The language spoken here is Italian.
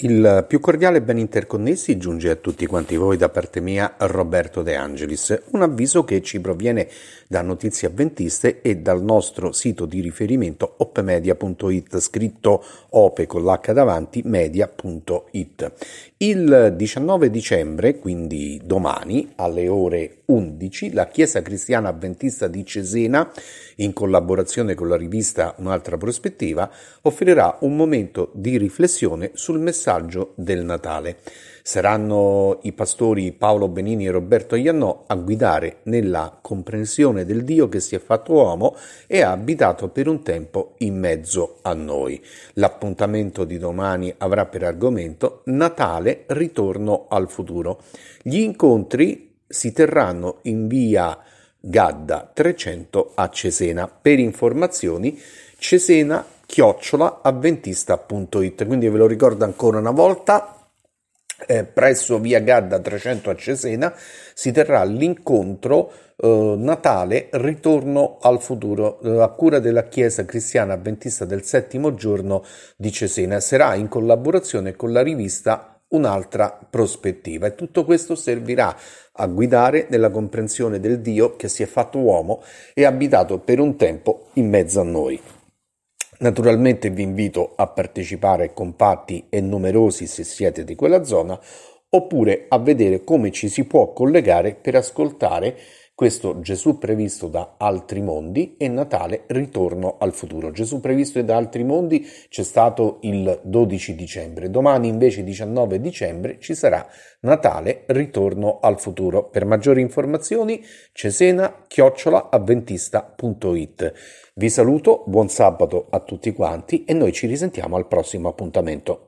Il più cordiale e ben interconnessi giunge a tutti quanti voi da parte mia Roberto De Angelis, un avviso che ci proviene da notizie avventiste e dal nostro sito di riferimento opmedia.it scritto ope con l'h davanti media.it. Il 19 dicembre, quindi domani alle ore 11, la Chiesa Cristiana Avventista di Cesena, in collaborazione con la rivista Un'altra prospettiva, offrirà un momento di riflessione sul messaggio messaggio del Natale. Saranno i pastori Paolo Benini e Roberto Iannò a guidare nella comprensione del Dio che si è fatto uomo e ha abitato per un tempo in mezzo a noi. L'appuntamento di domani avrà per argomento Natale, ritorno al futuro. Gli incontri si terranno in via Gadda 300 a Cesena. Per informazioni, Cesena chiocciolaavventista.it. Quindi ve lo ricordo ancora una volta. Eh, presso via Gadda 300 a Cesena si terrà l'incontro eh, Natale Ritorno al futuro eh, a cura della Chiesa Cristiana Adventista del Settimo Giorno di Cesena. Sarà in collaborazione con la rivista un'altra prospettiva e tutto questo servirà a guidare nella comprensione del Dio che si è fatto uomo e abitato per un tempo in mezzo a noi. Naturalmente vi invito a partecipare compatti e numerosi se siete di quella zona, oppure a vedere come ci si può collegare per ascoltare questo Gesù previsto da altri mondi e Natale ritorno al futuro. Gesù previsto da altri mondi c'è stato il 12 dicembre, domani invece 19 dicembre ci sarà Natale ritorno al futuro. Per maggiori informazioni cesena chiocciolaavventista.it. Vi saluto, buon sabato a tutti quanti e noi ci risentiamo al prossimo appuntamento.